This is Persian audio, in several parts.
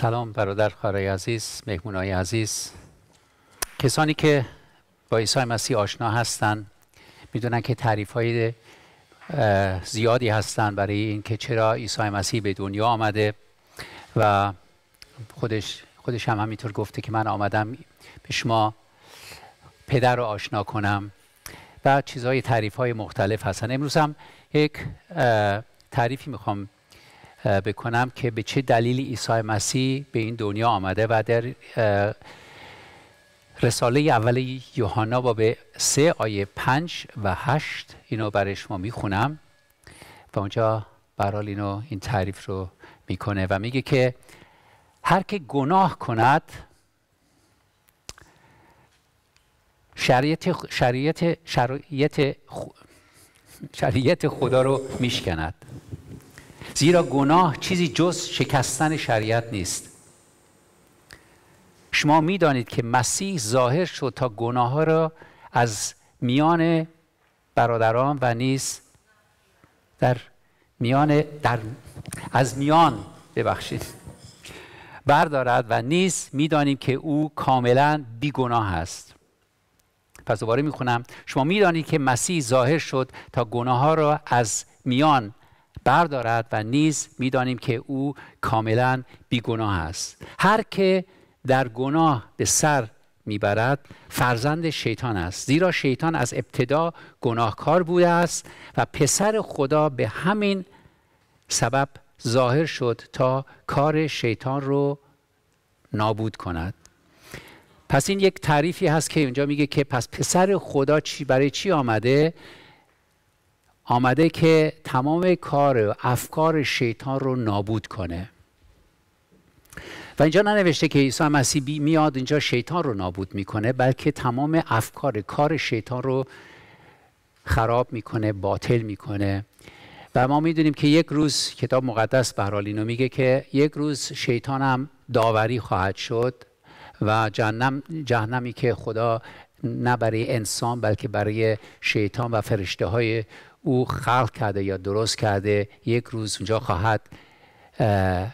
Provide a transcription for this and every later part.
سلام برادر خاره عزیز مهمونای عزیز کسانی که با عیسی مسیح آشنا هستند میدونن که تعریف های زیادی هستند برای اینکه چرا عیسی مسیح به دنیا آمده و خودش خودش هم همینطور گفته که من آمدم به شما پدر رو آشنا کنم و چیزهای تعریف های مختلف هستن امروز هم یک تعریفی میخوام بکنم که به چه دلیل عیسی مسیح به این دنیا آمده و در رساله اول یوحنا باب سه آیه پنج و هشت اینو برای شما میخونم و اونجا برحال اینو این تعریف رو میکنه و میگه که هر که گناه کند شریعت, شریعت, شریعت, خدا رو میشکند زیرا گناه چیزی جز شکستن شریعت نیست شما میدانید که مسیح ظاهر شد تا گناه ها را از میان برادران و نیز در میان در از میان ببخشید بردارد و نیز میدانیم که او کاملا بیگناه است پس دوباره میخونم شما میدانید که مسیح ظاهر شد تا گناه ها را از میان بردارد و نیز میدانیم که او کاملا بیگناه است هر که در گناه به سر میبرد فرزند شیطان است زیرا شیطان از ابتدا گناهکار بوده است و پسر خدا به همین سبب ظاهر شد تا کار شیطان رو نابود کند پس این یک تعریفی هست که اینجا میگه که پس پسر خدا چی برای چی آمده آمده که تمام کار و افکار شیطان رو نابود کنه و اینجا ننوشته که عیسی مسیح میاد اینجا شیطان رو نابود میکنه بلکه تمام افکار کار شیطان رو خراب میکنه باطل میکنه و ما میدونیم که یک روز کتاب مقدس برحال اینو میگه که یک روز شیطان هم داوری خواهد شد و جهنم جهنمی که خدا نه برای انسان بلکه برای شیطان و فرشته های او خلق کرده یا درست کرده یک روز اونجا خواهد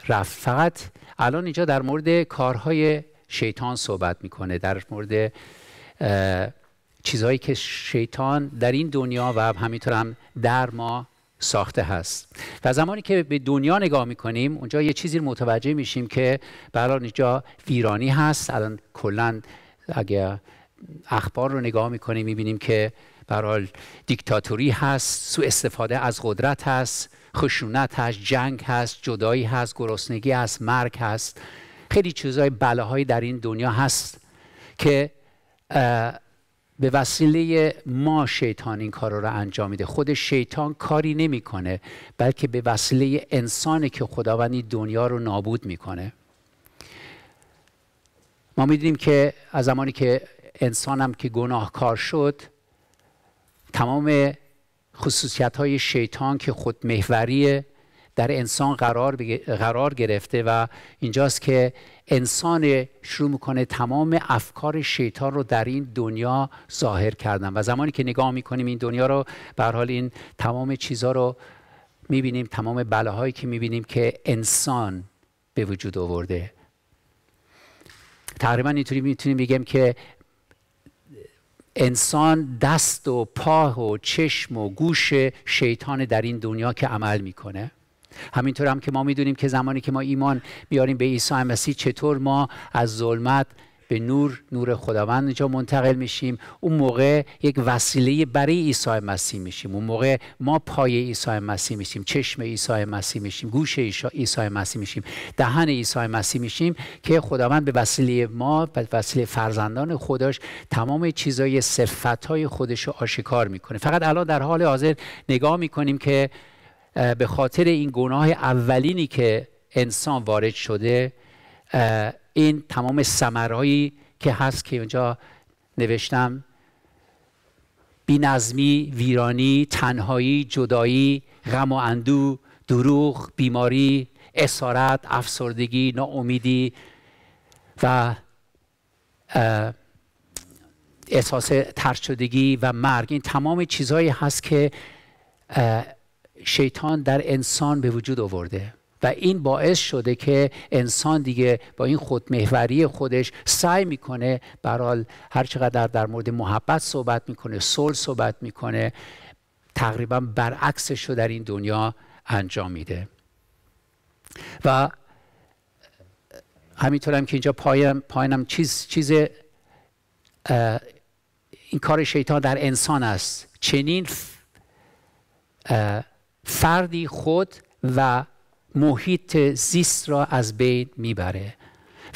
رفت فقط الان اینجا در مورد کارهای شیطان صحبت میکنه در مورد چیزهایی که شیطان در این دنیا و همینطور هم در ما ساخته هست و زمانی که به دنیا نگاه میکنیم اونجا یه چیزی متوجه میشیم که برای اینجا ویرانی هست الان کلا اگه اخبار رو نگاه میکنیم میبینیم که برحال دیکتاتوری هست سوء استفاده از قدرت هست خشونت هست جنگ هست جدایی هست گرسنگی هست مرگ هست خیلی چیزهای بلاهایی در این دنیا هست که به وسیله ما شیطان این کار رو انجام میده خود شیطان کاری نمیکنه بلکه به وسیله انسانه که خداوندی دنیا رو نابود میکنه ما میدونیم که از زمانی که انسانم که گناهکار شد تمام خصوصیت های شیطان که خودمهوری در انسان قرار, قرار گرفته و اینجاست که انسان شروع میکنه تمام افکار شیطان رو در این دنیا ظاهر کردن و زمانی که نگاه میکنیم این دنیا رو به حال این تمام چیزها رو میبینیم تمام بلاهایی که میبینیم که انسان به وجود آورده تقریبا اینطوری میتونیم بگم که انسان دست و پا و چشم و گوش شیطان در این دنیا که عمل میکنه همینطور هم که ما میدونیم که زمانی که ما ایمان بیاریم به عیسی مسیح چطور ما از ظلمت به نور نور خداوند اینجا منتقل میشیم اون موقع یک وسیله برای عیسی مسیح میشیم اون موقع ما پای عیسی مسیح میشیم چشم عیسی مسیح میشیم گوش عیسی مسیح میشیم دهن عیسی مسیح میشیم که خداوند به وسیله ما به وسیله فرزندان خودش تمام چیزای صفتهای خودش رو آشکار میکنه فقط الان در حال حاضر نگاه میکنیم که به خاطر این گناه اولینی که انسان وارد شده این تمام سمرایی که هست که اونجا نوشتم بینظمی، ویرانی، تنهایی، جدایی، غم و اندو، دروغ، بیماری، اسارت، افسردگی، ناامیدی و احساس ترچدگی شدگی و مرگ این تمام چیزهایی هست که شیطان در انسان به وجود آورده و این باعث شده که انسان دیگه با این خودمهوری خودش سعی میکنه برحال هر چقدر در مورد محبت صحبت میکنه صلح صحبت میکنه تقریبا برعکسش رو در این دنیا انجام میده و همینطورم که اینجا پایم پایینم چیز چیز این کار شیطان در انسان است چنین فردی خود و محیط زیست را از بین میبره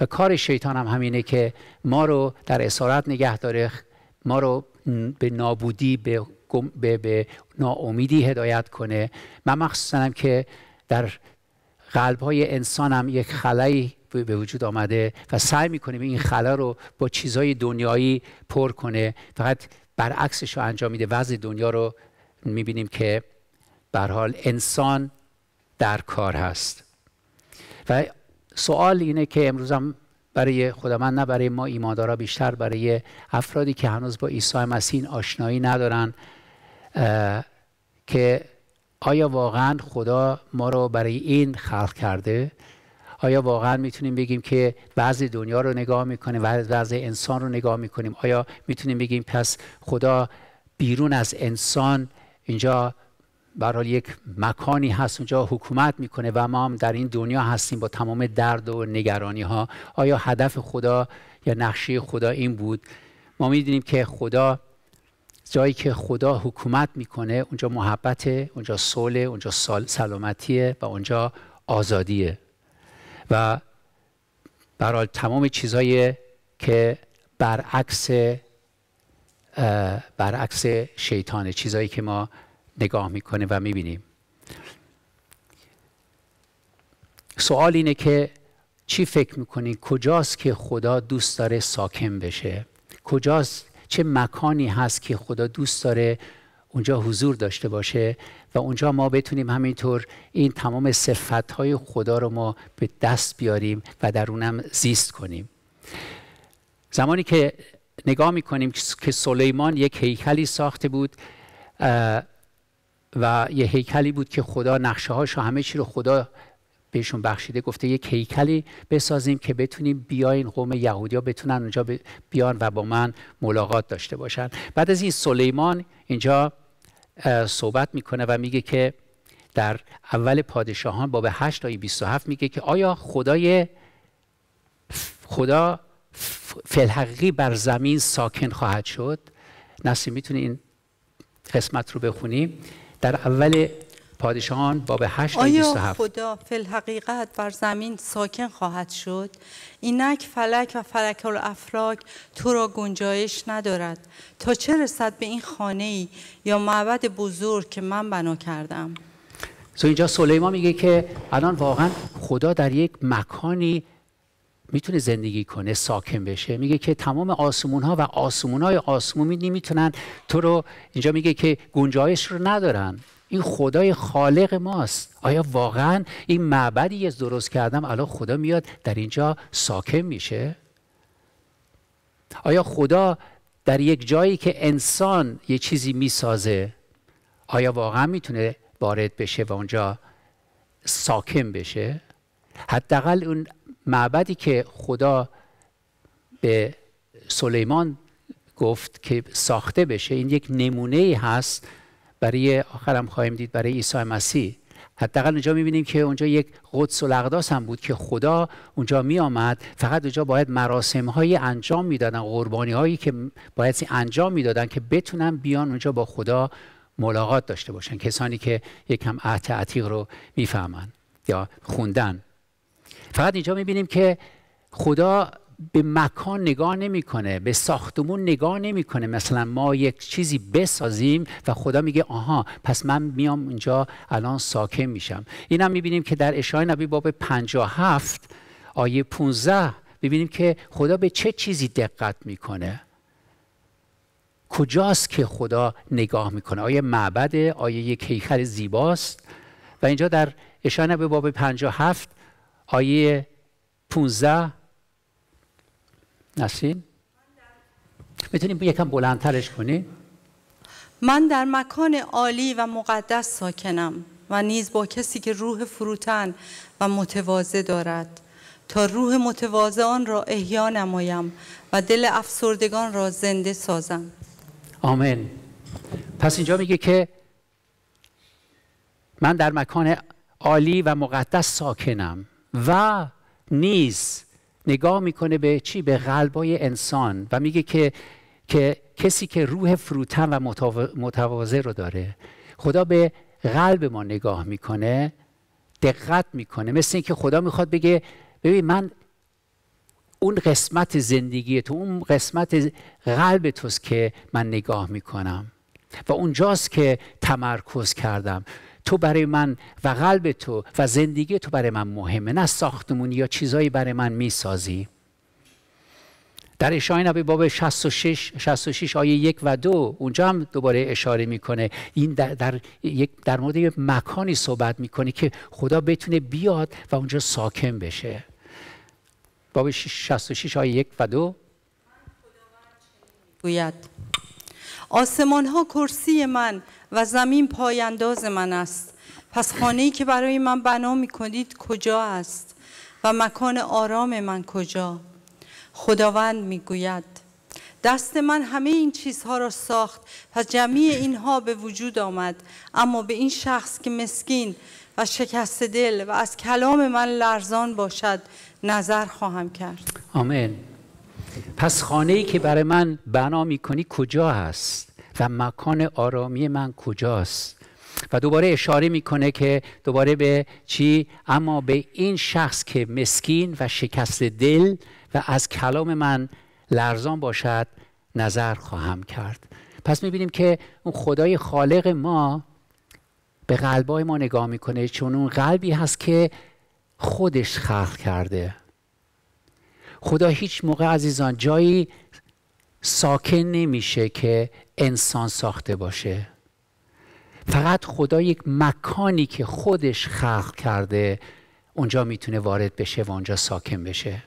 و کار شیطان هم همینه که ما رو در اسارت نگه داره ما رو به نابودی به, به،, به ناامیدی هدایت کنه من مخصوصا که در قلب های انسان هم یک خلایی به وجود آمده و سعی میکنیم این خلا رو با چیزهای دنیایی پر کنه فقط برعکسش رو انجام میده وضع دنیا رو میبینیم که به حال انسان در کار هست و سوال اینه که امروزم برای خدا من نه برای ما ایماندارا بیشتر برای افرادی که هنوز با عیسی مسیح آشنایی ندارن که آیا واقعا خدا ما رو برای این خلق کرده آیا واقعا میتونیم بگیم که بعضی دنیا رو نگاه میکنیم و بعضی انسان رو نگاه میکنیم آیا میتونیم بگیم پس خدا بیرون از انسان اینجا برای یک مکانی هست اونجا حکومت میکنه و ما هم در این دنیا هستیم با تمام درد و نگرانی ها آیا هدف خدا یا نقشه خدا این بود ما میدونیم که خدا جایی که خدا حکومت میکنه اونجا محبت اونجا صلح اونجا سلامتیه و اونجا آزادیه و برحال تمام چیزهایی که برعکس برعکس شیطانه چیزایی که ما نگاه میکنه و میبینیم سوال اینه که چی فکر میکنی کجاست که خدا دوست داره ساکن بشه کجاست چه مکانی هست که خدا دوست داره اونجا حضور داشته باشه و اونجا ما بتونیم همینطور این تمام های خدا رو ما به دست بیاریم و در اونم زیست کنیم زمانی که نگاه میکنیم که سلیمان یک هیکلی ساخته بود و یه هیکلی بود که خدا نقشه هاش همه چی رو خدا بهشون بخشیده گفته یک هیکلی بسازیم که بتونیم بیاین قوم یهودیا بتونن اونجا بیان و با من ملاقات داشته باشن بعد از این سلیمان اینجا صحبت میکنه و میگه که در اول پادشاهان باب 8 تا 27 میگه که آیا خدای خدا فلحقی بر زمین ساکن خواهد شد نسیم میتونی این قسمت رو بخونیم در اول پادشاهان باب 8 آیا خدا فل حقیقت بر زمین ساکن خواهد شد اینک فلک و فلک الافراک تو را گنجایش ندارد تا چه رسد به این خانه ای یا معبد بزرگ که من بنا کردم سو اینجا سلیمان میگه که الان واقعا خدا در یک مکانی میتونه زندگی کنه ساکن بشه میگه که تمام آسمون ها و آسمون های آسمومی نمیتونن تو رو اینجا میگه که گنجایش رو ندارن این خدای خالق ماست آیا واقعا این معبدی از درست کردم الان خدا میاد در اینجا ساکن میشه آیا خدا در یک جایی که انسان یه چیزی میسازه آیا واقعا میتونه وارد بشه و اونجا ساکن بشه حداقل اون معبدی که خدا به سلیمان گفت که ساخته بشه این یک نمونه ای هست برای آخرم خواهیم دید برای عیسی مسیح حداقل اونجا میبینیم که اونجا یک قدس و لغداس هم بود که خدا اونجا میآمد فقط اونجا باید مراسم های انجام میدادن قربانی هایی که باید انجام میدادن که بتونن بیان اونجا با خدا ملاقات داشته باشن کسانی که یکم عهد عتیق رو میفهمن یا خوندن فقط اینجا میبینیم که خدا به مکان نگاه نمیکنه به ساختمون نگاه نمیکنه مثلا ما یک چیزی بسازیم و خدا میگه آها پس من میام اینجا الان ساکن میشم این هم میبینیم که در اشای نبی باب 57 آیه 15 ببینیم که خدا به چه چیزی دقت میکنه کجاست که خدا نگاه میکنه آیا معبده آیه یک هیکل زیباست و اینجا در اشانه نبی باب 57 آیه 15 نسیم میتونیم یکم بلندترش کنی؟ من در مکان عالی و مقدس ساکنم و نیز با کسی که روح فروتن و متواضع دارد تا روح آن را احیا نمایم و دل افسردگان را زنده سازم آمین پس اینجا میگه که من در مکان عالی و مقدس ساکنم و نیز نگاه میکنه به چی به قلبای انسان و میگه که که کسی که روح فروتن و متواضع رو داره خدا به قلب ما نگاه میکنه دقت میکنه مثل اینکه خدا میخواد بگه ببین من اون قسمت زندگی تو اون قسمت قلب توست که من نگاه میکنم و اونجاست که تمرکز کردم تو برای من و قلب تو و زندگی تو برای من مهمه نه ساختمون یا چیزایی برای من میسازی در اشای نبی باب 66, 66 آیه یک و دو اونجا هم دوباره اشاره میکنه این در, در, در مورد یک مکانی صحبت میکنه که خدا بتونه بیاد و اونجا ساکن بشه باب 66 آیه یک و دو باید آسمان ها کرسی من و زمین پایانداز من است پس خانه که برای من بنا می کنید کجا است و مکان آرام من کجا خداوند می دست من همه این چیزها را ساخت پس جمعی اینها به وجود آمد اما به این شخص که مسکین و شکست دل و از کلام من لرزان باشد نظر خواهم کرد آمین پس خانه ای که برای من بنا میکنی کجا هست و مکان آرامی من کجاست و دوباره اشاره میکنه که دوباره به چی اما به این شخص که مسکین و شکست دل و از کلام من لرزان باشد نظر خواهم کرد پس میبینیم که اون خدای خالق ما به قلبای ما نگاه میکنه چون اون قلبی هست که خودش خلق کرده خدا هیچ موقع عزیزان جایی ساکن نمیشه که انسان ساخته باشه فقط خدا یک مکانی که خودش خلق کرده اونجا میتونه وارد بشه و اونجا ساکن بشه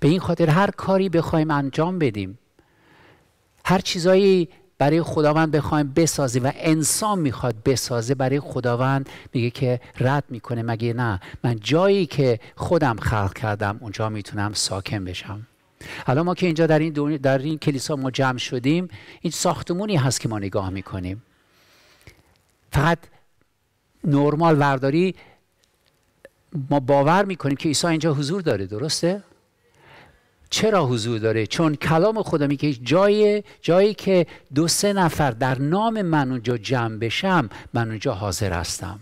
به این خاطر هر کاری بخوایم انجام بدیم هر چیزایی برای خداوند بخوایم بسازه و انسان میخواد بسازه برای خداوند میگه که رد میکنه مگه نه من جایی که خودم خلق کردم اونجا میتونم ساکن بشم حالا ما که اینجا در این, در این کلیسا ما جمع شدیم این ساختمونی هست که ما نگاه میکنیم فقط نرمال ورداری ما باور میکنیم که عیسی اینجا حضور داره درسته؟ چرا حضور داره چون کلام خدا میگه جای جایی که دو سه نفر در نام من اونجا جمع بشم من اونجا حاضر هستم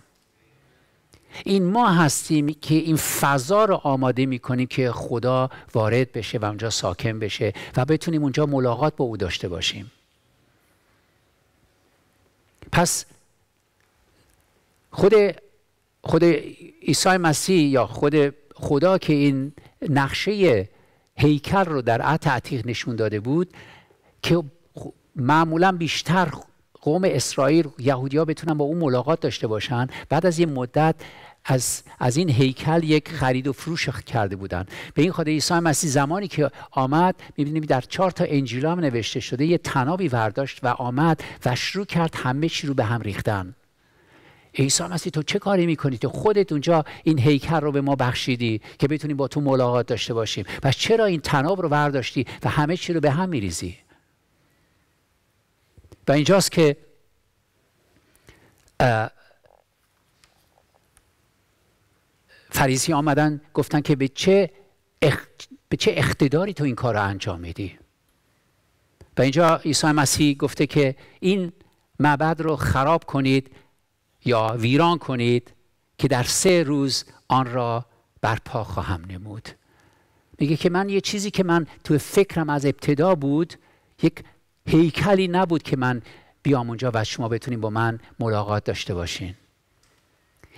این ما هستیم که این فضا رو آماده میکنیم که خدا وارد بشه و اونجا ساکن بشه و بتونیم اونجا ملاقات با او داشته باشیم پس خود خود عیسی مسیح یا خود خدا که این نقشه هیکل رو در عهد نشون داده بود که معمولا بیشتر قوم اسرائیل یهودیا بتونن با اون ملاقات داشته باشن بعد از یه مدت از, از این هیکل یک خرید و فروش کرده بودن به این خاطر عیسی مسیح زمانی که آمد میبینیم در چهار تا انجیل هم نوشته شده یه تنابی برداشت و آمد و شروع کرد همه چی رو به هم ریختن عیسی مسیح تو چه کاری میکنی تو خودت اونجا این هیکل رو به ما بخشیدی که بتونیم با تو ملاقات داشته باشیم و چرا این تناب رو برداشتی و همه چی رو به هم میریزی و اینجاست که فریسی آمدن گفتن که به چه, اخ... به چه اقتداری تو این کار رو انجام میدی و اینجا عیسی مسیح گفته که این معبد رو خراب کنید یا ویران کنید که در سه روز آن را برپا خواهم نمود میگه که من یه چیزی که من تو فکرم از ابتدا بود یک هیکلی نبود که من بیام اونجا و شما بتونیم با من ملاقات داشته باشین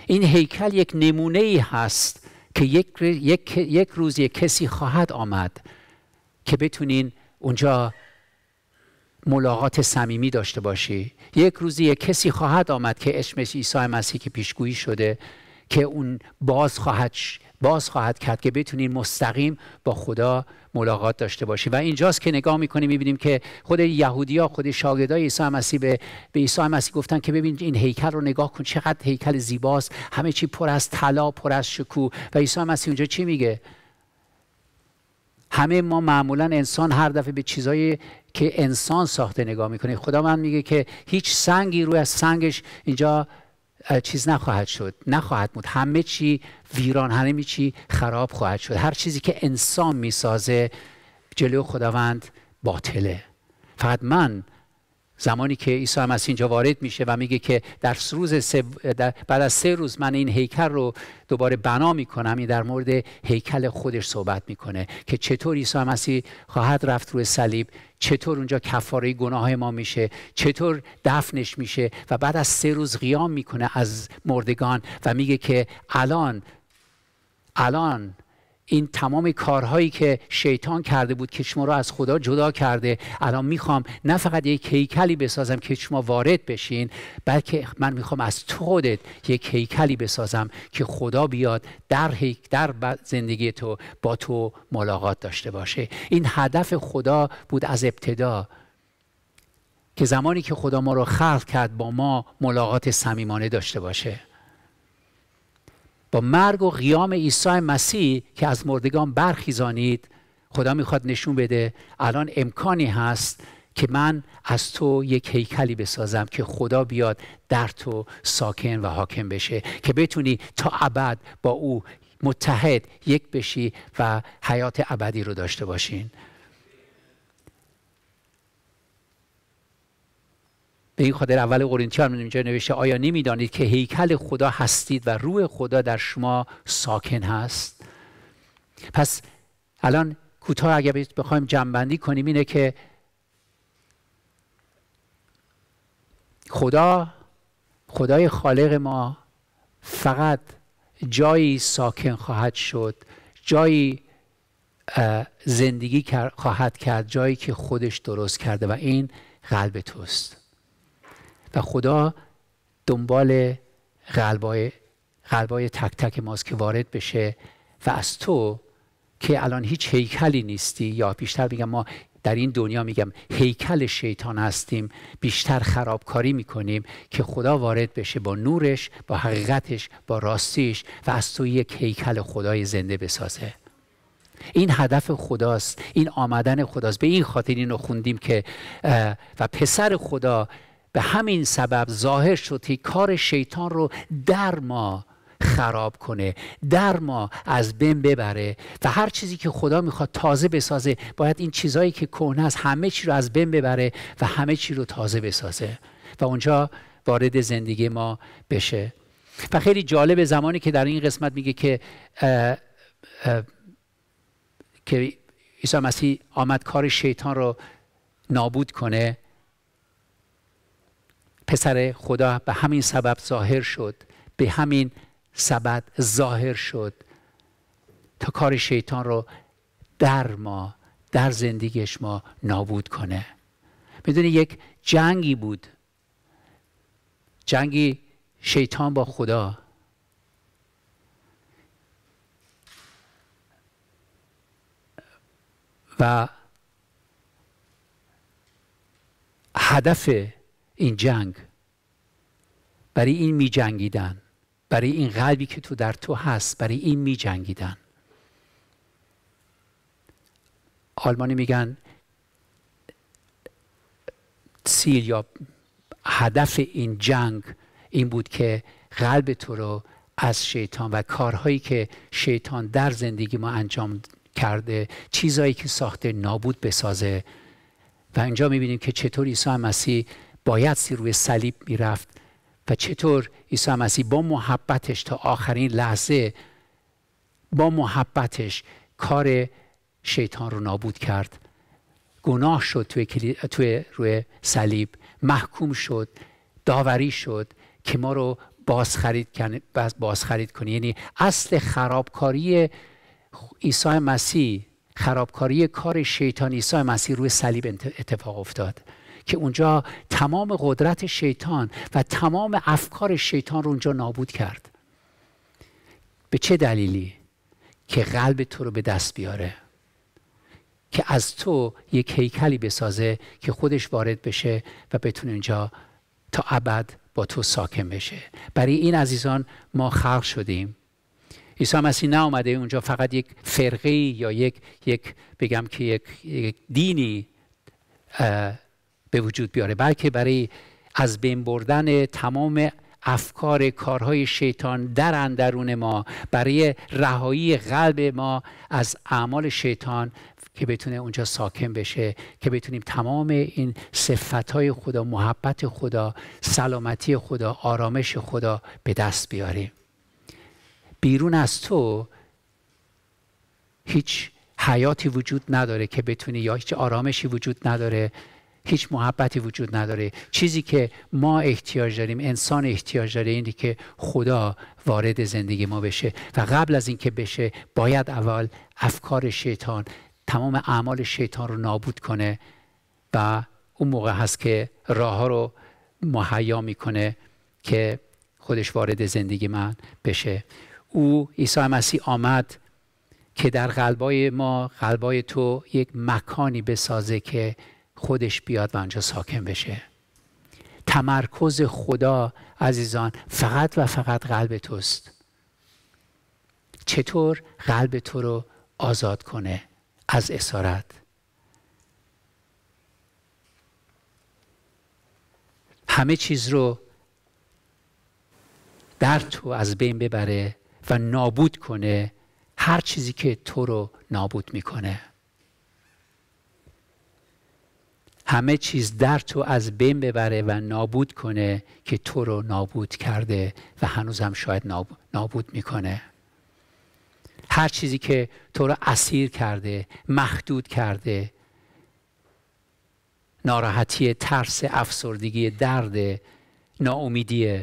این هیکل یک نمونه ای هست که یک, یک, یک روز یک کسی خواهد آمد که بتونین اونجا ملاقات صمیمی داشته باشی یک روزی یک کسی خواهد آمد که اسمش عیسی مسیح که پیشگویی شده که اون باز خواهد باز خواهد کرد که بتونیم مستقیم با خدا ملاقات داشته باشیم و اینجاست که نگاه میکنیم میبینیم که خود یهودیا خود شاگردای عیسی مسیح به به عیسی مسیح گفتن که ببین این هیکل رو نگاه کن چقدر هیکل زیباست همه چی پر از طلا پر از شکوه و عیسی مسیح اونجا چی میگه همه ما معمولا انسان هر دفعه به چیزایی که انسان ساخته نگاه میکنه خدا من میگه که هیچ سنگی روی از سنگش اینجا چیز نخواهد شد نخواهد بود همه چی ویران همه چی خراب خواهد شد هر چیزی که انسان میسازه جلو خداوند باطله فقط من زمانی که عیسی هم اینجا وارد میشه و میگه که در روز سه بعد از سه روز من این هیکل رو دوباره بنا میکنم این در مورد هیکل خودش صحبت میکنه که چطور عیسی مسیح خواهد رفت روی صلیب چطور اونجا کفاره گناه ما میشه چطور دفنش میشه و بعد از سه روز قیام میکنه از مردگان و میگه که الان الان این تمام کارهایی که شیطان کرده بود که شما رو از خدا جدا کرده الان میخوام نه فقط یک هیکلی بسازم که شما وارد بشین بلکه من میخوام از تو خودت یک هیکلی بسازم که خدا بیاد در هیک در زندگی تو با تو ملاقات داشته باشه این هدف خدا بود از ابتدا که زمانی که خدا ما رو خلق کرد با ما ملاقات صمیمانه داشته باشه با مرگ و قیام عیسی مسیح که از مردگان برخیزانید خدا میخواد نشون بده الان امکانی هست که من از تو یک هیکلی بسازم که خدا بیاد در تو ساکن و حاکم بشه که بتونی تا ابد با او متحد یک بشی و حیات ابدی رو داشته باشین به این خاطر اول قرنتیان اینجا نوشته آیا نمیدانید که هیکل خدا هستید و روح خدا در شما ساکن هست پس الان کوتاه اگر بخوایم جنبندی کنیم اینه که خدا خدای خالق ما فقط جایی ساکن خواهد شد جایی زندگی خواهد کرد جایی که خودش درست کرده و این قلب توست و خدا دنبال قلبای, قلبای تک تک ماست که وارد بشه و از تو که الان هیچ هیکلی نیستی یا بیشتر میگم ما در این دنیا میگم هیکل شیطان هستیم بیشتر خرابکاری میکنیم که خدا وارد بشه با نورش با حقیقتش با راستیش و از تو یک هیکل خدای زنده بسازه این هدف خداست این آمدن خداست به این خاطر اینو خوندیم که و پسر خدا به همین سبب ظاهر شد که کار شیطان رو در ما خراب کنه در ما از بین ببره و هر چیزی که خدا میخواد تازه بسازه باید این چیزایی که کهنه است همه چی رو از بین ببره و همه چی رو تازه بسازه و اونجا وارد زندگی ما بشه و خیلی جالب زمانی که در این قسمت میگه که که عیسی مسیح آمد کار شیطان رو نابود کنه پسر خدا به همین سبب ظاهر شد به همین سبب ظاهر شد تا کار شیطان رو در ما در زندگیش ما نابود کنه میدونی یک جنگی بود جنگی شیطان با خدا و هدف این جنگ برای این می جنگیدن برای این قلبی که تو در تو هست برای این می جنگیدن آلمانی میگن سیل یا هدف این جنگ این بود که قلب تو رو از شیطان و کارهایی که شیطان در زندگی ما انجام کرده چیزهایی که ساخته نابود بسازه و اینجا میبینیم که چطور عیسی مسیح سی روی صلیب میرفت و چطور عیسی مسیح با محبتش تا آخرین لحظه با محبتش کار شیطان رو نابود کرد گناه شد توی, کلی... روی صلیب محکوم شد داوری شد که ما رو بازخرید, کن... کنه یعنی اصل خرابکاری عیسی مسیح خرابکاری کار شیطان عیسی مسیح روی صلیب اتفاق افتاد که اونجا تمام قدرت شیطان و تمام افکار شیطان رو اونجا نابود کرد به چه دلیلی که قلب تو رو به دست بیاره که از تو یک هیکلی بسازه که خودش وارد بشه و بتونه اینجا تا ابد با تو ساکن بشه برای این عزیزان ما خلق شدیم عیسی مسیح نامده اونجا فقط یک فرقی یا یک یک بگم که یک, یک دینی به وجود بیاره بلکه برای از بین بردن تمام افکار کارهای شیطان در اندرون ما برای رهایی قلب ما از اعمال شیطان که بتونه اونجا ساکن بشه که بتونیم تمام این صفتهای خدا محبت خدا سلامتی خدا آرامش خدا به دست بیاریم بیرون از تو هیچ حیاتی وجود نداره که بتونی یا هیچ آرامشی وجود نداره هیچ محبتی وجود نداره چیزی که ما احتیاج داریم انسان احتیاج داره اینه که خدا وارد زندگی ما بشه و قبل از اینکه بشه باید اول افکار شیطان تمام اعمال شیطان رو نابود کنه و اون موقع هست که راه ها رو مهیا میکنه که خودش وارد زندگی من بشه او عیسی مسیح آمد که در قلبای ما قلبای تو یک مکانی بسازه که خودش بیاد و آنجا ساکن بشه تمرکز خدا عزیزان فقط و فقط قلب توست چطور قلب تو رو آزاد کنه از اسارت همه چیز رو در تو از بین ببره و نابود کنه هر چیزی که تو رو نابود میکنه همه چیز در تو از بین ببره و نابود کنه که تو رو نابود کرده و هنوز هم شاید نابود میکنه هر چیزی که تو رو اسیر کرده محدود کرده ناراحتی ترس افسردگی درد ناامیدی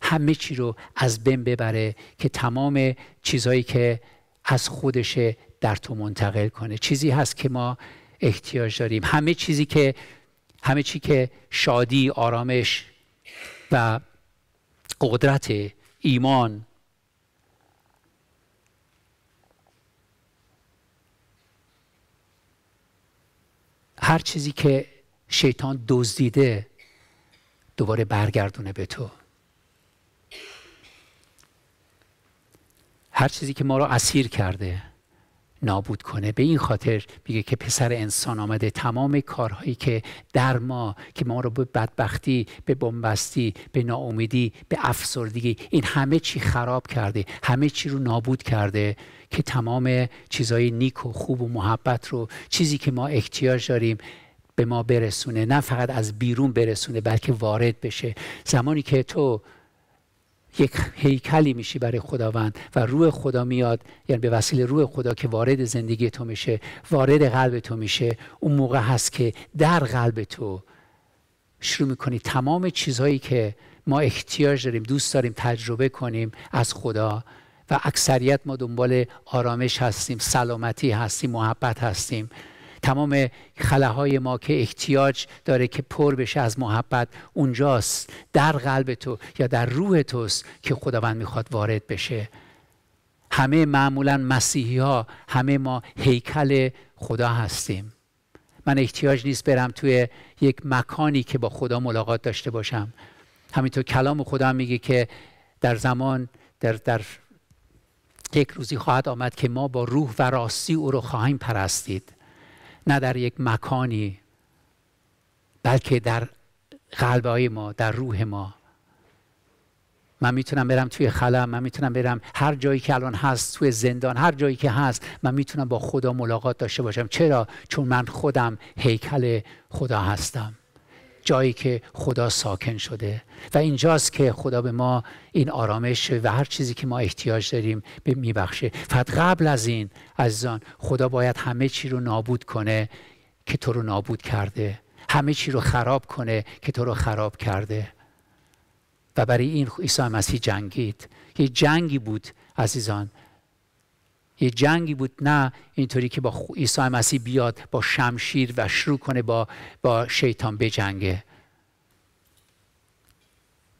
همه چی رو از بین ببره که تمام چیزهایی که از خودش در تو منتقل کنه چیزی هست که ما احتیاج داریم همه چیزی که همه چی که شادی آرامش و قدرت ایمان هر چیزی که شیطان دزدیده دوباره برگردونه به تو هر چیزی که ما رو اسیر کرده نابود کنه به این خاطر میگه که پسر انسان آمده تمام کارهایی که در ما که ما رو به بدبختی به بنبستی به ناامیدی به افسردگی این همه چی خراب کرده همه چی رو نابود کرده که تمام چیزهای نیک و خوب و محبت رو چیزی که ما احتیاج داریم به ما برسونه نه فقط از بیرون برسونه بلکه وارد بشه زمانی که تو یک هیکلی میشی برای خداوند و روح خدا میاد یعنی به وسیله روح خدا که وارد زندگی تو میشه وارد قلب تو میشه اون موقع هست که در قلب تو شروع میکنی تمام چیزهایی که ما احتیاج داریم دوست داریم تجربه کنیم از خدا و اکثریت ما دنبال آرامش هستیم سلامتی هستیم محبت هستیم تمام های ما که احتیاج داره که پر بشه از محبت اونجاست در قلب تو یا در روح توست که خداوند میخواد وارد بشه همه معمولا مسیحی ها همه ما هیکل خدا هستیم من احتیاج نیست برم توی یک مکانی که با خدا ملاقات داشته باشم همینطور کلام خدا میگه که در زمان در, در یک روزی خواهد آمد که ما با روح و راستی او رو خواهیم پرستید نه در یک مکانی بلکه در قلبهای ما در روح ما من میتونم برم توی خلم من میتونم برم هر جایی که الان هست توی زندان هر جایی که هست من میتونم با خدا ملاقات داشته باشم چرا چون من خودم هیکل خدا هستم جایی که خدا ساکن شده و اینجاست که خدا به ما این آرامش و هر چیزی که ما احتیاج داریم به میبخشه فقط قبل از این عزیزان خدا باید همه چی رو نابود کنه که تو رو نابود کرده همه چی رو خراب کنه که تو رو خراب کرده و برای این عیسی مسیح جنگید یه جنگی بود عزیزان یه جنگی بود نه اینطوری که با عیسی مسیح بیاد با شمشیر و شروع کنه با, با شیطان بجنگه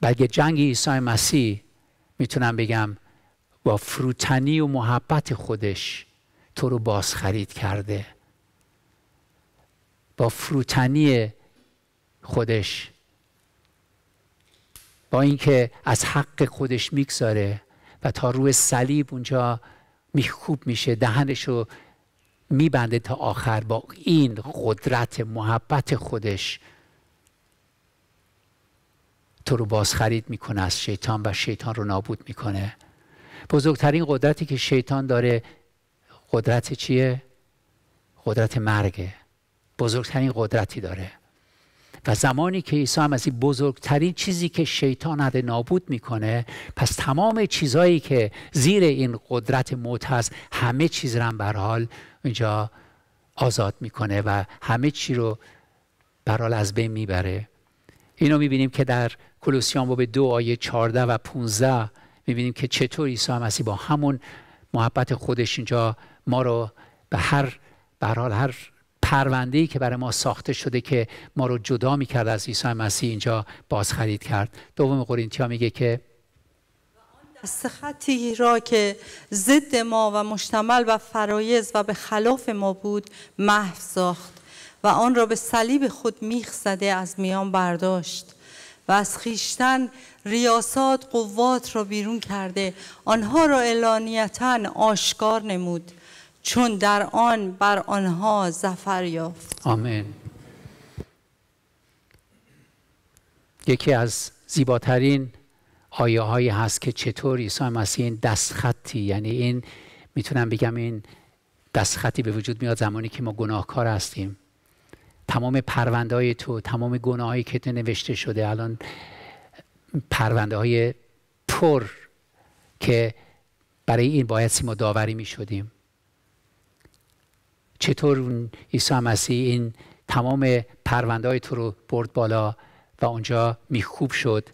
بلکه جنگ عیسی مسیح میتونم بگم با فروتنی و محبت خودش تو رو باز خرید کرده با فروتنی خودش با اینکه از حق خودش میگذاره و تا روی صلیب اونجا میخوب میشه دهنش رو میبنده تا آخر با این قدرت محبت خودش تو رو بازخرید میکنه از شیطان و شیطان رو نابود میکنه بزرگترین قدرتی که شیطان داره قدرت چیه؟ قدرت مرگه بزرگترین قدرتی داره و زمانی که عیسی مسیح بزرگترین چیزی که شیطان هده نابود میکنه پس تمام چیزهایی که زیر این قدرت موت هست همه چیز رو هم برحال اینجا آزاد میکنه و همه چی رو برحال از بین میبره اینو میبینیم که در کلوسیان باب دو آیه 14 و 15 میبینیم که چطور عیسی مسیح با همون محبت خودش اینجا ما رو به هر برحال هر پرونده ای که برای ما ساخته شده که ما رو جدا میکرد از عیسی مسیح اینجا باز خرید کرد دوم قرینتیا میگه که سختی خطی را که ضد ما و مشتمل و فرایز و به خلاف ما بود محو ساخت و آن را به صلیب خود میخ زده از میان برداشت و از خیشتن ریاست قوات را بیرون کرده آنها را اعلانیتا آشکار نمود چون در آن بر آنها زفر یافت آمین یکی از زیباترین آیه هست که چطور عیسی مسیح این دستخطی یعنی این میتونم بگم این دستخطی به وجود میاد زمانی که ما گناهکار هستیم تمام پرونده های تو تمام هایی که تو نوشته شده الان پرونده های پر که برای این باید سیما داوری می شدیم چطور عیسی مسیح این تمام پرونده تو رو برد بالا و اونجا میخوب شد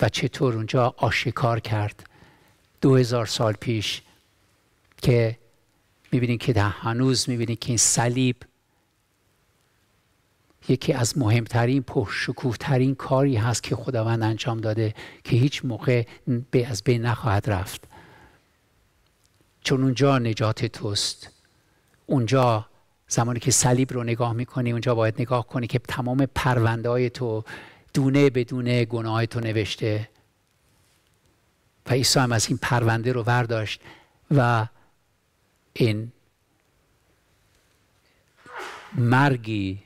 و چطور اونجا آشکار کرد دو هزار سال پیش که میبینیم که در هنوز میبینیم که این صلیب یکی از مهمترین پرشکوهترین کاری هست که خداوند انجام داده که هیچ موقع به از بین نخواهد رفت چون اونجا نجات توست اونجا زمانی که صلیب رو نگاه میکنی اونجا باید نگاه کنی که تمام پرونده های تو دونه به دونه گناه تو نوشته و عیسی هم از این پرونده رو برداشت و این مرگی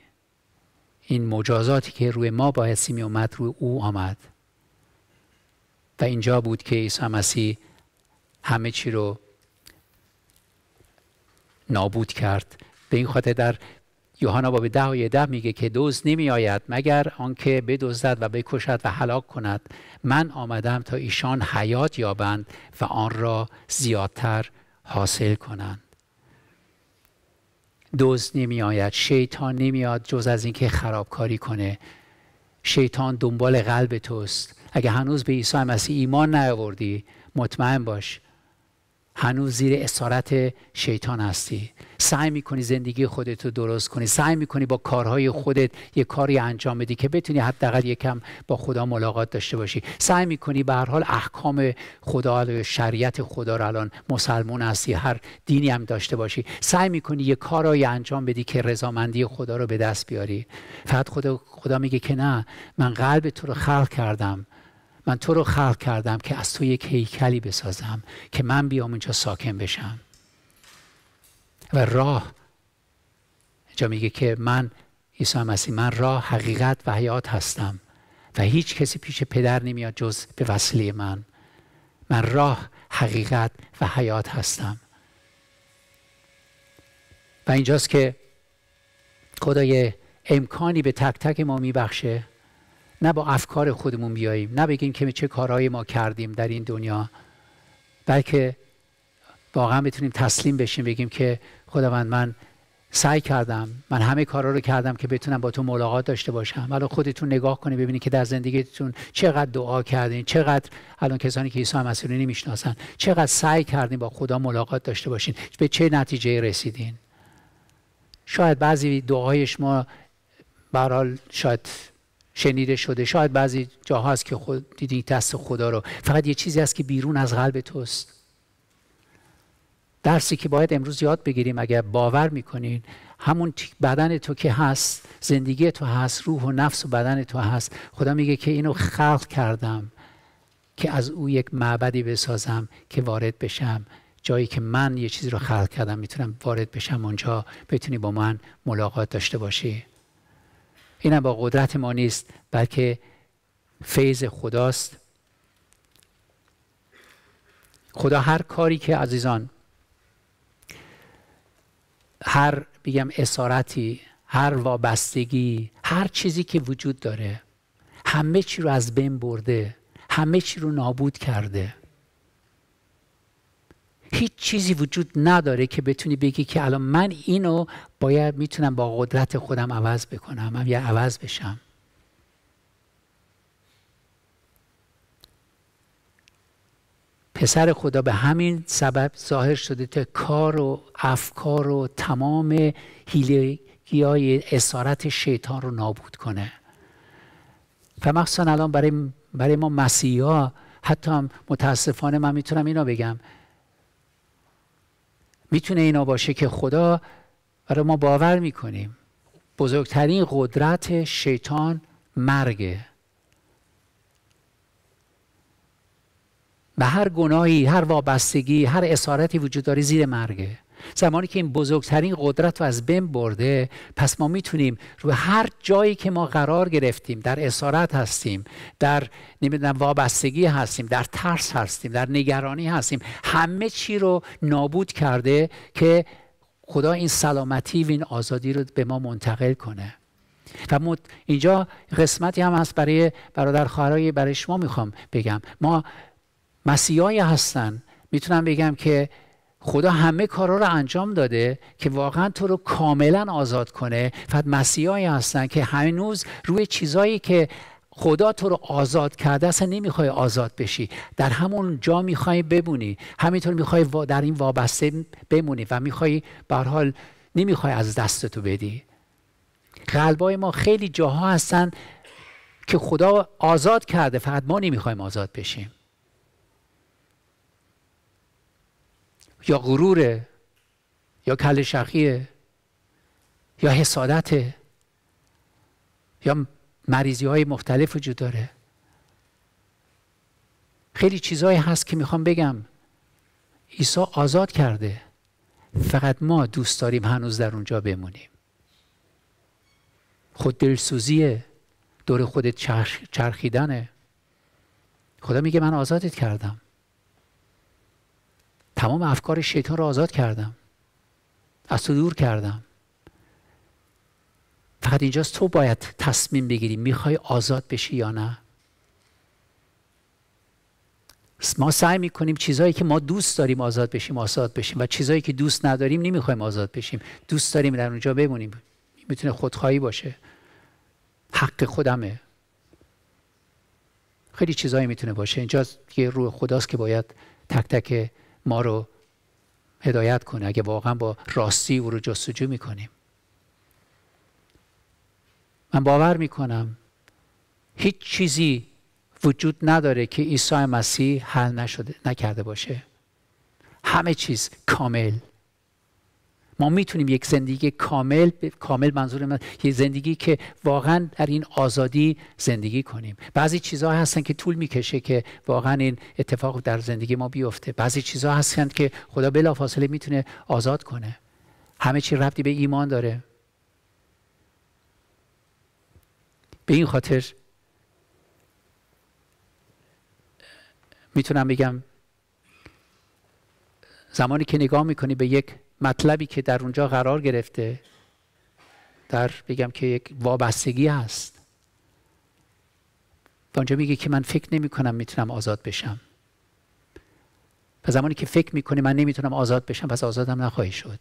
این مجازاتی که روی ما باید سیمی اومد روی او آمد و اینجا بود که عیسی مسیح همه چی رو نابود کرد به این خاطر در یوحنا باب ده و ده میگه که دوز نمی آید مگر آنکه بدزدد و بکشد و هلاک کند من آمدم تا ایشان حیات یابند و آن را زیادتر حاصل کنند دوز نمی آید شیطان نمیاد جز از اینکه خرابکاری کنه شیطان دنبال قلب توست اگه هنوز به عیسی مسیح ایمان نیاوردی مطمئن باش هنوز زیر اسارت شیطان هستی سعی میکنی زندگی خودت رو درست کنی سعی میکنی با کارهای خودت یه کاری انجام بدی که بتونی حداقل یکم با خدا ملاقات داشته باشی سعی میکنی به هر حال احکام خدا شریعت خدا رو الان مسلمان هستی هر دینی هم داشته باشی سعی میکنی یه کارهایی انجام بدی که رضامندی خدا رو به دست بیاری فقط خدا, خدا میگه که نه من قلب تو رو خلق کردم من تو رو خلق کردم که از تو یک هیکلی بسازم که من بیام اونجا ساکن بشم و راه جا میگه که من عیسی مسیح من راه حقیقت و حیات هستم و هیچ کسی پیش پدر نمیاد جز به وسیله من من راه حقیقت و حیات هستم و اینجاست که خدای امکانی به تک تک ما میبخشه نه با افکار خودمون بیاییم نه بگیم که چه کارهایی ما کردیم در این دنیا بلکه واقعا بتونیم تسلیم بشیم بگیم که خداوند من سعی کردم من همه کارا رو کردم که بتونم با تو ملاقات داشته باشم حالا خودتون نگاه کنید ببینید که در زندگیتون چقدر دعا کردین چقدر الان کسانی که عیسی مسیح رو نمیشناسن چقدر سعی کردین با خدا ملاقات داشته باشین به چه نتیجه رسیدین شاید بعضی دعای ما به شاید شنیده شده شاید بعضی جاها هست که خود دیدی دست خدا رو فقط یه چیزی هست که بیرون از قلب توست درسی که باید امروز یاد بگیریم اگر باور میکنین همون بدن تو که هست زندگی تو هست روح و نفس و بدن تو هست خدا میگه که اینو خلق کردم که از او یک معبدی بسازم که وارد بشم جایی که من یه چیزی رو خلق کردم میتونم وارد بشم اونجا بتونی با من ملاقات داشته باشی اینم با قدرت ما نیست بلکه فیض خداست خدا هر کاری که عزیزان هر بگم اسارتی هر وابستگی هر چیزی که وجود داره همه چی رو از بین برده همه چی رو نابود کرده هیچ چیزی وجود نداره که بتونی بگی که الان من اینو باید میتونم با قدرت خودم عوض بکنم یا عوض بشم پسر خدا به همین سبب ظاهر شده تا کار و افکار و تمام هیلگی های اسارت شیطان رو نابود کنه و مخصوصا الان برای, برای ما مسیحا حتی متاسفانه من میتونم اینو بگم میتونه اینا باشه که خدا برای ما باور میکنیم بزرگترین قدرت شیطان مرگه به هر گناهی هر وابستگی هر اسارتی وجود داره زیر مرگه زمانی که این بزرگترین قدرت رو از بین برده پس ما میتونیم رو هر جایی که ما قرار گرفتیم در اسارت هستیم در نمیدونم وابستگی هستیم در ترس هستیم در نگرانی هستیم همه چی رو نابود کرده که خدا این سلامتی و این آزادی رو به ما منتقل کنه و اینجا قسمتی هم هست برای برادر خواهرای برای شما میخوام بگم ما مسیحایی هستن میتونم بگم که خدا همه کارا رو انجام داده که واقعا تو رو کاملا آزاد کنه فقط مسیحایی هستن که هنوز روی چیزایی که خدا تو رو آزاد کرده اصلا نمیخوای آزاد بشی در همون جا میخوای ببونی. همینطور میخوای در این وابسته بمونی و میخوای به حال نمیخوای از دست تو بدی قلبای ما خیلی جاها هستن که خدا آزاد کرده فقط ما نمیخوایم آزاد بشیم یا غروره یا کل شخیه یا حسادته یا مریضی های مختلف وجود داره خیلی چیزهایی هست که میخوام بگم عیسی آزاد کرده فقط ما دوست داریم هنوز در اونجا بمونیم خود دلسوزیه دور خود چرخیدنه خدا میگه من آزادت کردم تمام افکار شیطان را آزاد کردم از تو دور کردم فقط اینجاست تو باید تصمیم بگیری میخوای آزاد بشی یا نه ما سعی میکنیم چیزهایی که ما دوست داریم آزاد بشیم آزاد بشیم و چیزهایی که دوست نداریم نمیخوایم آزاد بشیم دوست داریم در اونجا بمونیم میتونه خودخواهی باشه حق خودمه خیلی چیزهایی میتونه باشه اینجا یه روح خداست که باید تک تک ما رو هدایت کنه اگه واقعا با راستی او رو جستجو میکنیم من باور میکنم هیچ چیزی وجود نداره که عیسی مسیح حل نشده نکرده باشه همه چیز کامل ما میتونیم یک زندگی کامل کامل منظور من یک زندگی که واقعا در این آزادی زندگی کنیم بعضی چیزها هستن که طول میکشه که واقعا این اتفاق در زندگی ما بیفته بعضی چیزها هستند که خدا بلافاصله میتونه آزاد کنه همه چی ربطی به ایمان داره به این خاطر میتونم بگم زمانی که نگاه میکنی به یک مطلبی که در اونجا قرار گرفته در بگم که یک وابستگی هست و اونجا میگه که من فکر نمی کنم میتونم آزاد بشم و زمانی که فکر میکنی من نمیتونم آزاد بشم پس آزادم نخواهی شد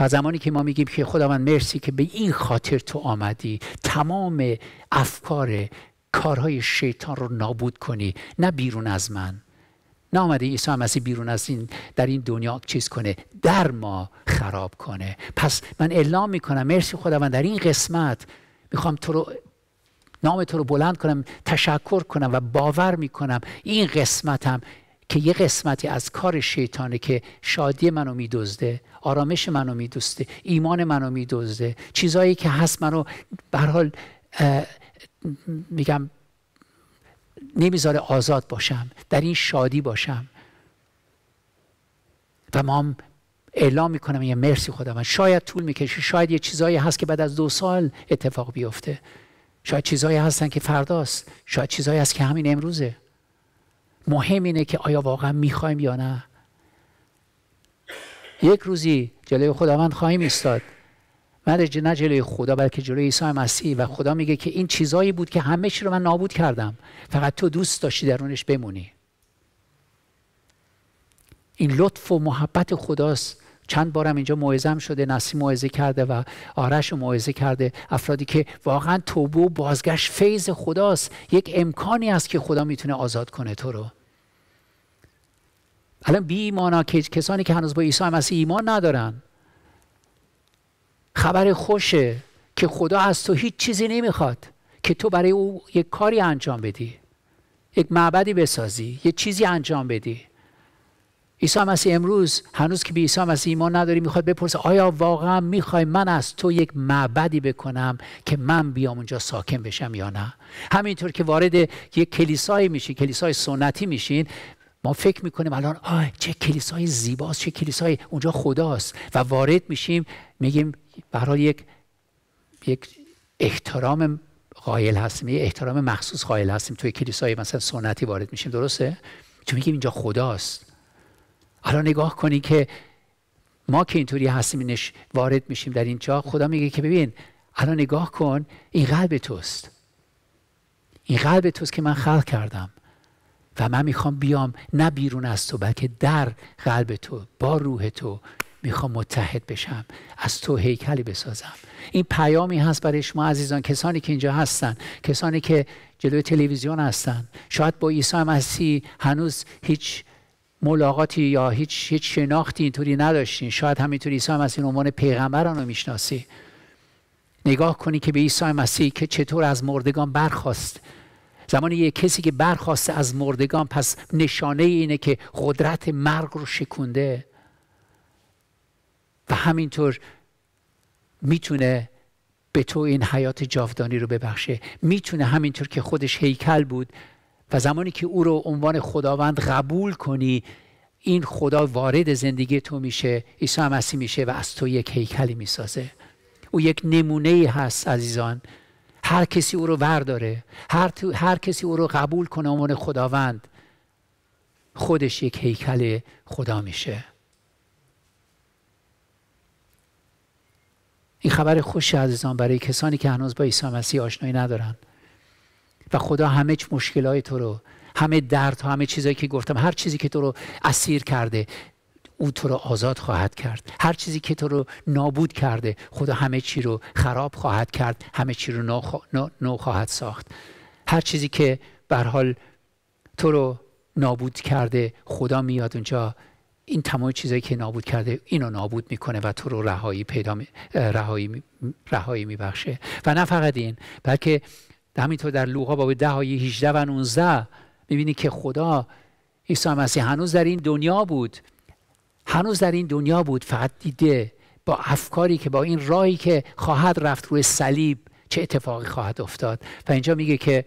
و زمانی که ما میگیم که خداوند مرسی که به این خاطر تو آمدی تمام افکار کارهای شیطان رو نابود کنی نه بیرون از من نامده عیسی مسیح بیرون از این در این دنیا چیز کنه در ما خراب کنه پس من اعلام میکنم مرسی من در این قسمت میخوام تو رو نام تو رو بلند کنم تشکر کنم و باور میکنم این قسمتم که یه قسمتی از کار شیطانه که شادی منو میدزده آرامش منو میدزده ایمان منو میدزده چیزایی که هست منو به حال میگم نمیذاره آزاد باشم در این شادی باشم و مام اعلام میکنم یه مرسی خداوند شاید طول میکشه شاید یه چیزایی هست که بعد از دو سال اتفاق بیفته شاید چیزایی هستن که فرداست شاید چیزایی هست که همین امروزه مهم اینه که آیا واقعا میخوایم یا نه یک روزی جلوی خداوند خواهیم ایستاد من نه جلوی خدا بلکه جلوی عیسی مسیح و خدا میگه که این چیزایی بود که همه چی رو من نابود کردم فقط تو دوست داشتی درونش بمونی این لطف و محبت خداست چند بارم اینجا موعظم شده نسی موعظه کرده و آرش موعظه کرده افرادی که واقعا توبه و بازگشت فیض خداست یک امکانی است که خدا میتونه آزاد کنه تو رو الان بی ایمانا کسانی که هنوز با عیسی مسیح ایمان ندارن خبر خوشه که خدا از تو هیچ چیزی نمیخواد که تو برای او یک کاری انجام بدی یک معبدی بسازی یه چیزی انجام بدی عیسی مسیح امروز هنوز که به عیسی مسیح ایمان نداری میخواد بپرسه آیا واقعا میخوای من از تو یک معبدی بکنم که من بیام اونجا ساکن بشم یا نه همینطور که وارد یک کلیسایی میشین کلیسای سنتی میشین ما فکر میکنیم الان چه کلیسای زیباست چه کلیسای اونجا خداست و وارد میشیم میگیم برای یک یک احترام قائل هستیم یه احترام مخصوص قائل هستیم توی کلیسای مثلا سنتی وارد میشیم درسته چون میگیم اینجا خداست الان نگاه کنی که ما که اینطوری هستیم اینش وارد میشیم در اینجا خدا میگه که ببین الان نگاه کن این قلب توست این قلب توست که من خلق کردم و من میخوام بیام نه بیرون از تو بلکه در قلب تو با روح تو میخوام متحد بشم از تو هیکلی بسازم این پیامی هست برای شما عزیزان کسانی که اینجا هستن کسانی که جلوی تلویزیون هستن شاید با عیسی مسیح هنوز هیچ ملاقاتی یا هیچ هیچ شناختی اینطوری نداشتین شاید همینطور عیسی مسیح عنوان پیغمبران رو میشناسی نگاه کنی که به عیسی مسیح که چطور از مردگان برخواست زمانی یه کسی که برخواسته از مردگان پس نشانه اینه که قدرت مرگ رو شکونده و همینطور میتونه به تو این حیات جاودانی رو ببخشه میتونه همینطور که خودش هیکل بود و زمانی که او رو عنوان خداوند قبول کنی این خدا وارد زندگی تو میشه عیسی مسیح میشه و از تو یک هیکلی میسازه او یک نمونه ای هست عزیزان هر کسی او رو ورداره هر, هر کسی او رو قبول کنه عنوان خداوند خودش یک هیکل خدا میشه این خبر خوش عزیزان برای کسانی که هنوز با عیسی مسیح آشنایی ندارن و خدا همه مشکلهای تو رو همه درد همه چیزایی که گفتم هر چیزی که تو رو اسیر کرده او تو رو آزاد خواهد کرد هر چیزی که تو رو نابود کرده خدا همه چی رو خراب خواهد کرد همه چی رو نو, خواهد ساخت هر چیزی که به حال تو رو نابود کرده خدا میاد اونجا این تمام چیزایی که نابود کرده اینو نابود میکنه و تو رو رهایی پیدا می... رهایی رهایی میبخشه و نه فقط این بلکه همینطور در لوقا باب 10 آیه 18 و 19 میبینی که خدا عیسی مسیح هنوز در این دنیا بود هنوز در این دنیا بود فقط دیده با افکاری که با این راهی که خواهد رفت روی صلیب چه اتفاقی خواهد افتاد و اینجا میگه که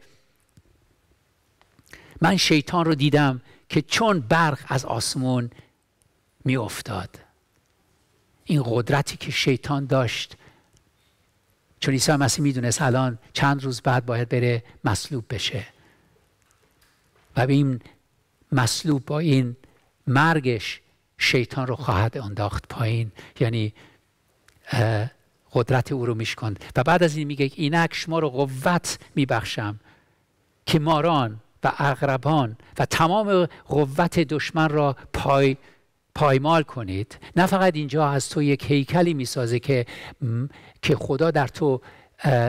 من شیطان رو دیدم که چون برق از آسمون میافتاد این قدرتی که شیطان داشت چون عیسی مسیح میدونست الان چند روز بعد باید بره مصلوب بشه و به این مصلوب با این مرگش شیطان رو خواهد انداخت پایین یعنی قدرت او رو میشکند و بعد از این میگه اینک شما رو قوت میبخشم که ماران و اغربان و تمام قوت دشمن را پای پایمال کنید نه فقط اینجا از تو یک هیکلی میسازه که که خدا در تو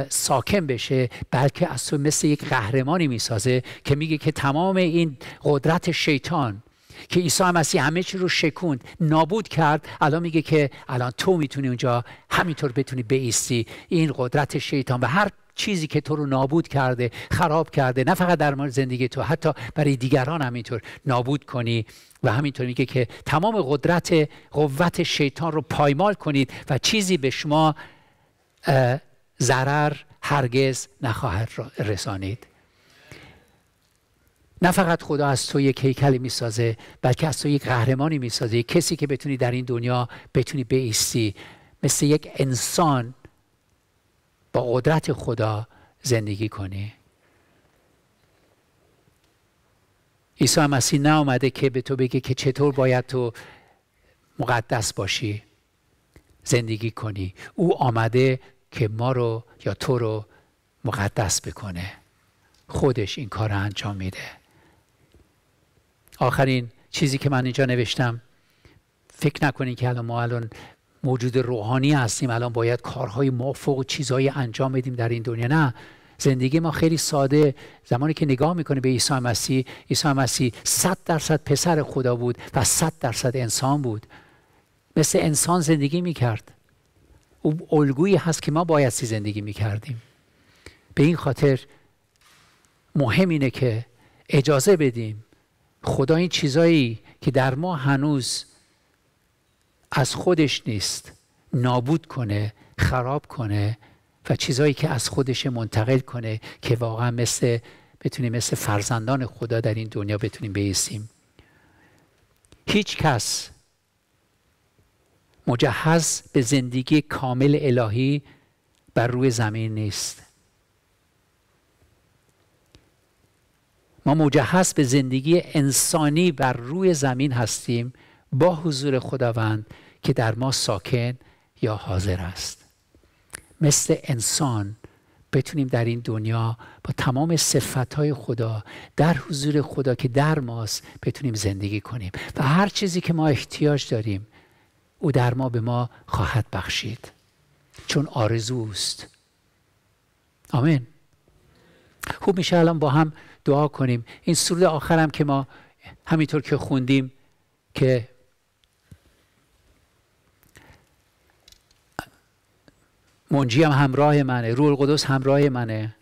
ساکن بشه بلکه از تو مثل یک قهرمانی میسازه که میگه که تمام این قدرت شیطان که عیسی مسیح همه چی رو شکوند نابود کرد الان میگه که الان تو میتونی اونجا همینطور بتونی بیستی این قدرت شیطان و هر چیزی که تو رو نابود کرده خراب کرده نه فقط در مورد زندگی تو حتی برای دیگران همینطور نابود کنی و همینطور میگه که تمام قدرت قوت شیطان رو پایمال کنید و چیزی به شما ضرر هرگز نخواهد رسانید نه فقط خدا از تو یک هیکلی میسازه بلکه از تو یک قهرمانی میسازه یک کسی که بتونی در این دنیا بتونی بیستی مثل یک انسان با قدرت خدا زندگی کنی عیسی مسیح آمده که به تو بگه که چطور باید تو مقدس باشی زندگی کنی او آمده که ما رو یا تو رو مقدس بکنه خودش این کار رو انجام میده آخرین چیزی که من اینجا نوشتم فکر نکنید که الان ما الان موجود روحانی هستیم الان باید کارهای موفق و چیزهایی انجام بدیم در این دنیا نه زندگی ما خیلی ساده زمانی که نگاه میکنی به عیسی مسیح عیسی مسیح صد درصد پسر خدا بود و صد درصد انسان بود مثل انسان زندگی میکرد او الگویی هست که ما بایستی زندگی میکردیم به این خاطر مهم اینه که اجازه بدیم خدا این چیزایی که در ما هنوز از خودش نیست نابود کنه خراب کنه و چیزایی که از خودش منتقل کنه که واقعا مثل بتونیم مثل فرزندان خدا در این دنیا بتونیم بیسیم هیچ کس مجهز به زندگی کامل الهی بر روی زمین نیست ما مجهز به زندگی انسانی بر روی زمین هستیم با حضور خداوند که در ما ساکن یا حاضر است مثل انسان بتونیم در این دنیا با تمام صفتهای خدا در حضور خدا که در ماست بتونیم زندگی کنیم و هر چیزی که ما احتیاج داریم او در ما به ما خواهد بخشید چون است آمین خوب میشه الان با هم کنیم این سرود آخرم که ما همینطور که خوندیم که منجی هم همراه منه روح القدس همراه منه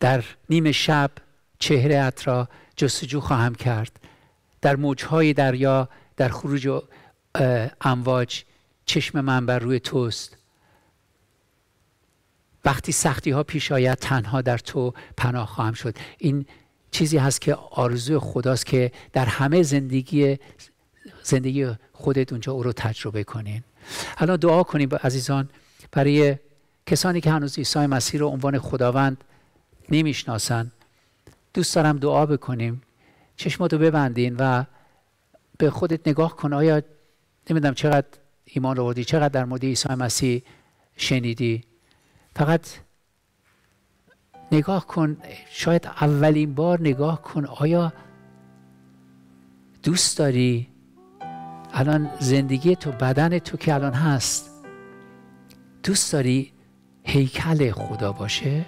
در نیم شب چهره ات را جستجو خواهم کرد در موجهای دریا در خروج امواج چشم من بر روی توست وقتی سختی ها پیش آید تنها در تو پناه خواهم شد این چیزی هست که آرزو خداست که در همه زندگی زندگی خودت اونجا او رو تجربه کنین الان دعا کنیم عزیزان برای کسانی که هنوز عیسی مسیح رو عنوان خداوند نمیشناسن دوست دارم دعا بکنیم چشماتو ببندین و به خودت نگاه کن آیا نمیدونم چقدر ایمان آوردی چقدر در مورد عیسی مسیح شنیدی فقط نگاه کن شاید اولین بار نگاه کن آیا دوست داری الان زندگی تو بدن تو که الان هست دوست داری هیکل خدا باشه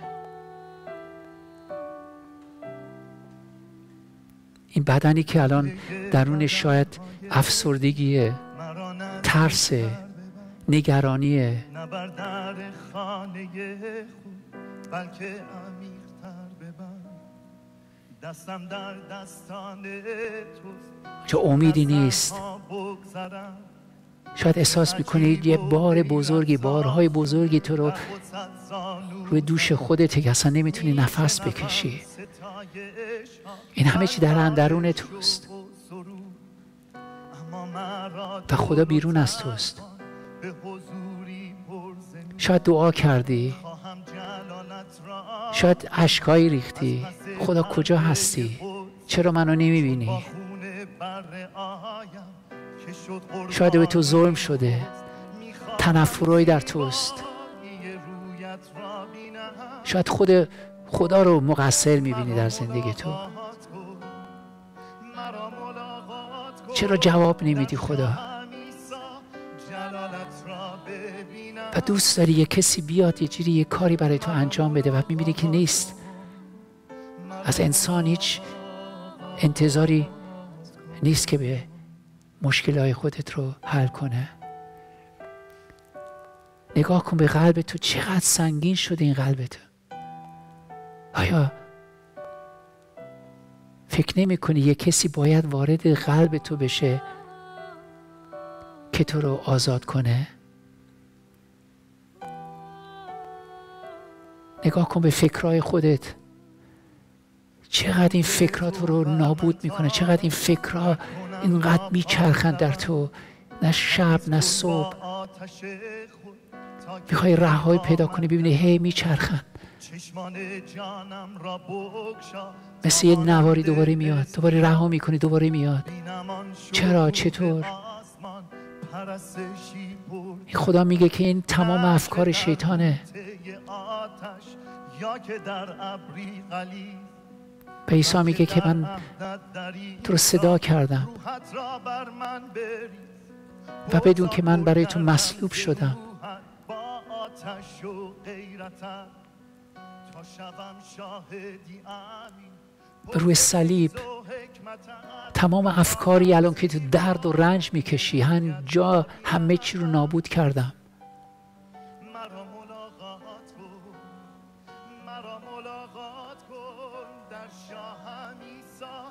این بدنی که الان درون شاید افسردگیه ترسه نگرانیه که چه امیدی نیست شاید احساس میکنید یه بار بزرگی بارهای بزرگی تو رو روی دوش خودت که اصلا نمیتونی نفس بکشی این همه چی در اندرون توست و خدا بیرون از توست شاید دعا کردی شاید عشقایی ریختی خدا کجا هستی چرا منو نمیبینی شاید به تو ظلم شده تنفرهایی در توست شاید خود خدا رو مقصر میبینی در زندگی تو چرا جواب نمیدی خدا و دوست داری یه کسی بیاد یه جوری یه کاری برای تو انجام بده و میبینی که نیست از انسان هیچ انتظاری نیست که به مشکلهای خودت رو حل کنه نگاه کن به قلب تو چقدر سنگین شده این قلب تو آیا فکر نمی کنی یه کسی باید وارد قلب تو بشه که تو رو آزاد کنه نگاه کن به فکرهای خودت چقدر این تو رو نابود میکنه چقدر این فکرها اینقدر میچرخند در تو نه شب نه صبح میخوای رهایی پیدا کنی ببینی هی میچرخند مثل یه نواری دوباره میاد دوباره رها میکنی دوباره میاد چرا چطور خدا میگه که این تمام افکار شیطانه به عیسی میگه که من تو رو صدا کردم و بدون که من برای تو مصلوب شدم امین روی صلیب تمام افکاری الان که تو درد و رنج میکشی جا همه چی رو نابود کردم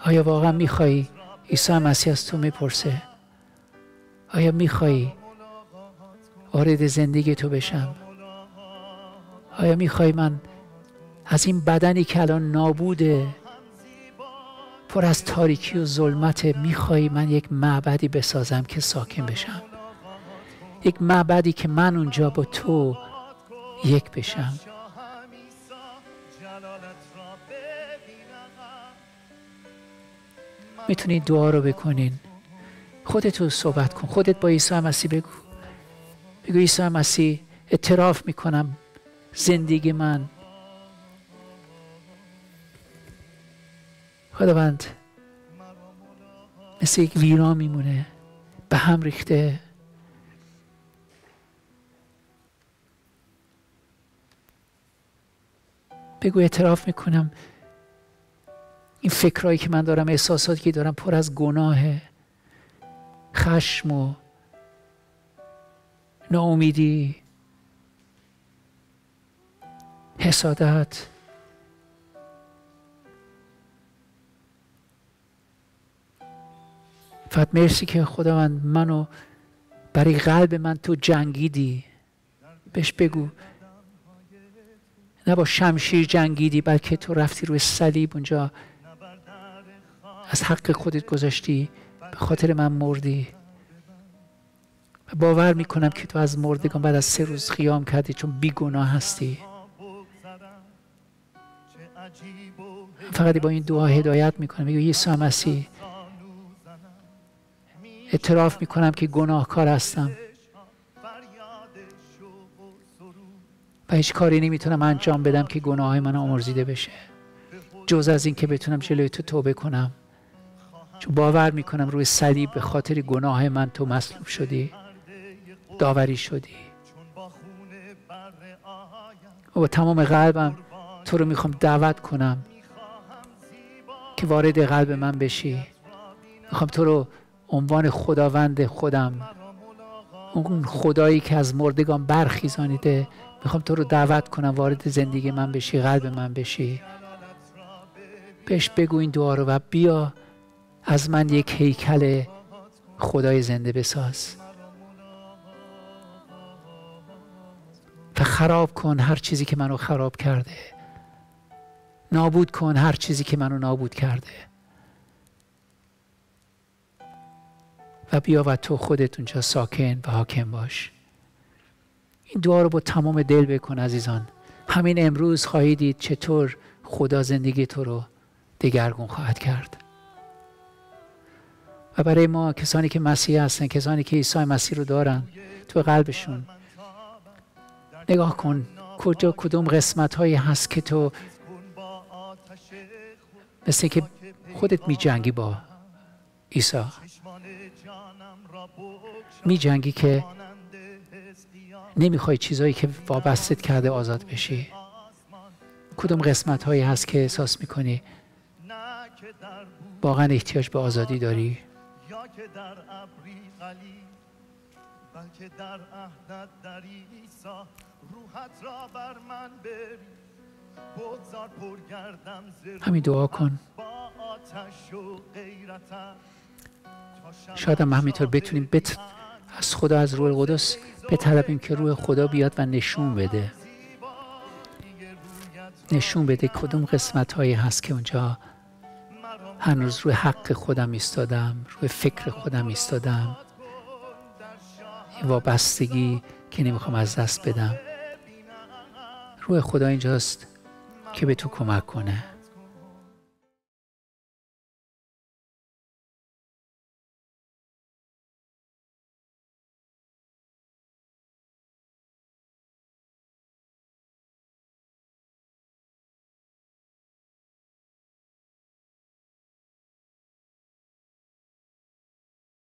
آیا واقعا میخوایی؟ عیسی مسیح از تو میپرسه آیا میخوایی وارد زندگی تو بشم آیا میخوای من از این بدنی که الان نابوده پر از تاریکی و ظلمت میخوای من یک معبدی بسازم که ساکن بشم یک معبدی که من اونجا با تو یک بشم میتونید دعا رو بکنین خودت رو صحبت کن خودت با عیسی مسیح بگو بگو عیسی مسیح اعتراف میکنم زندگی من خداوند مثل یک ویران میمونه به هم ریخته بگو اعتراف میکنم این فکرهایی که من دارم احساساتی که دارم پر از گناه خشم و ناامیدی حسادت فقط مرسی که خداوند منو برای قلب من تو جنگیدی بهش بگو نه با شمشیر جنگیدی بلکه تو رفتی روی صلیب اونجا از حق خودت گذاشتی به خاطر من مردی و باور میکنم که تو از مردگان بعد از سه روز خیام کردی چون بیگناه هستی فقط با این دعا هدایت میکنم میگو عیسی مسیح اعتراف می کنم که گناهکار هستم و هیچ کاری نمیتونم انجام بدم که گناه های من آمرزیده بشه جز از اینکه بتونم جلوی تو توبه کنم چون باور میکنم روی صلیب به خاطر گناه من تو مصلوب شدی داوری شدی و با تمام قلبم تو رو میخوام دعوت کنم که وارد قلب من بشی میخوام تو رو عنوان خداوند خودم اون خدایی که از مردگان برخیزانیده میخوام تو رو دعوت کنم وارد زندگی من بشی قلب من بشی بهش بگو این دعا رو و بیا از من یک هیکل خدای زنده بساز و خراب کن هر چیزی که منو خراب کرده نابود کن هر چیزی که منو نابود کرده و بیا و تو خودت اونجا ساکن و حاکم باش این دعا رو با تمام دل بکن عزیزان همین امروز خواهی دید چطور خدا زندگی تو رو دگرگون خواهد کرد و برای ما کسانی که مسیح هستن کسانی که عیسی مسیح رو دارن تو قلبشون نگاه کن کجا کدوم قسمت هایی هست که تو مثل که خودت می جنگی با عیسی می جنگی که نمیخوای چیزهایی که وابستت کرده آزاد بشی کدوم قسمت هایی هست که احساس میکنی واقعا احتیاج به آزادی داری همین دعا کن شاید هم همینطور بتونیم بت... از خدا از روح القدس بطلبیم که روح خدا بیاد و نشون بده نشون بده کدوم قسمت هایی هست که اونجا هنوز روی حق خودم ایستادم روی فکر خودم ایستادم این وابستگی که نمیخوام از دست بدم روح خدا اینجاست که به تو کمک کنه